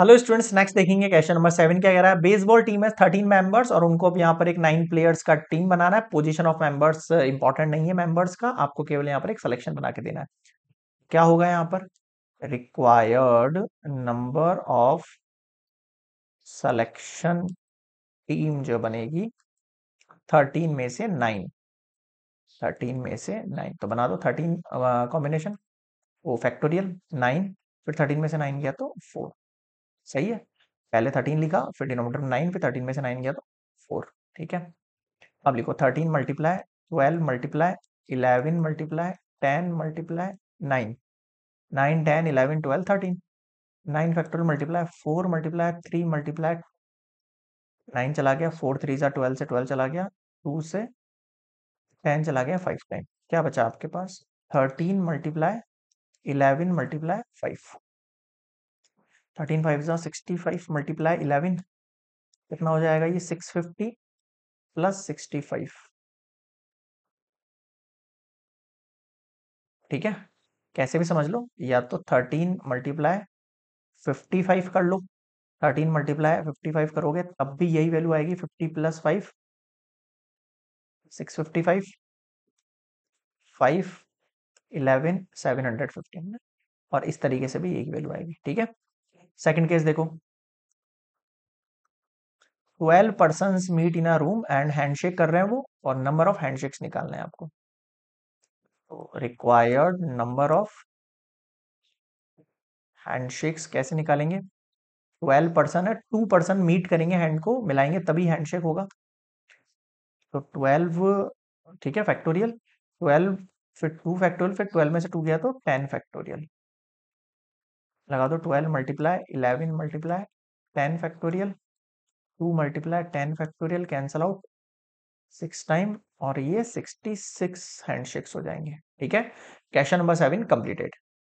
hello students next देखेंगे question number seven क्या कह रहा है बेसबॉल टीम है थर्टीन मेंबर्स और उनको अब यहाँ पर एक नाइन प्लेयर्स का टीम बनाना है पोजीशन ऑफ मेंबर्स इंपॉर्टेंट नहीं है मेंबर्स का आपको केवल यहाँ पर एक सिलेक्शन बना के देना है क्या होगा यहाँ पर required number of selection team जो बनेगी थर्टीन में से नाइन थर्टीन में से नाइन तो बना दो थर्टीन कॉम्बिनेशन वो फैक्टोरियल नाइन फिर थर्टीन में से नाइन गया तो फोर सही है पहले थर्टीन लिखा फिर डिनोमीटर नाइन फिर थर्टीन में से नाइन गया तो फोर ठीक है अब लिखो thirteen multiply twelve multiply eleven multiply ten multiply nine nine ten eleven twelve thirteen nine factorial multiply four multiply three multiply nine चला गया फोर थ्री जा ट्वेल्व से ट्वेल्व चला गया टू से टेन चला गया फाइव टाइम क्या बचा आपके पास thirteen multiply eleven multiply five thirteen five जो सिक्सटी फाइव मल्टीप्लाई इलेवन कितना हो जाएगा ये six fifty plus sixty five ठीक है कैसे भी समझ लो या तो थर्टीन मल्टीप्लाई फिफ्टी फाइव कर लो थर्टीन मल्टीप्लाई फिफ्टी फाइव करोगे तब भी यही वैल्यू आएगी fifty plus five six fifty five five eleven seven hundred fifty और इस तरीके से भी यही वैल्यू आएगी ठीक है सेकंड केस देखो twelve person meet in a room and handshake कर रहे हैं वो और नंबर ऑफ हैंडशेक्स निकालना है आपको तो रिक्वायर्ड नंबर ऑफ हैंडशेक्स कैसे निकालेंगे ट्वेल्व पर्सन है टू पर्सन मीट करेंगे हैंड को मिलाएंगे तभी हैंडशेक होगा तो ट्वेल्व ठीक है फैक्टोरियल ट्वेल्व फिर टू फैक्टोरियल फिर ट्वेल्व में से टू गया तो टेन फैक्टोरियल लगा दो twelve multiply eleven multiply ten factorial two multiply ten factorial cancel out six time और ये सिक्सटी सिक्स हैंडशेक्स हो जाएंगे ठीक है क्वेश्चन नंबर सेवन कंप्लीटेड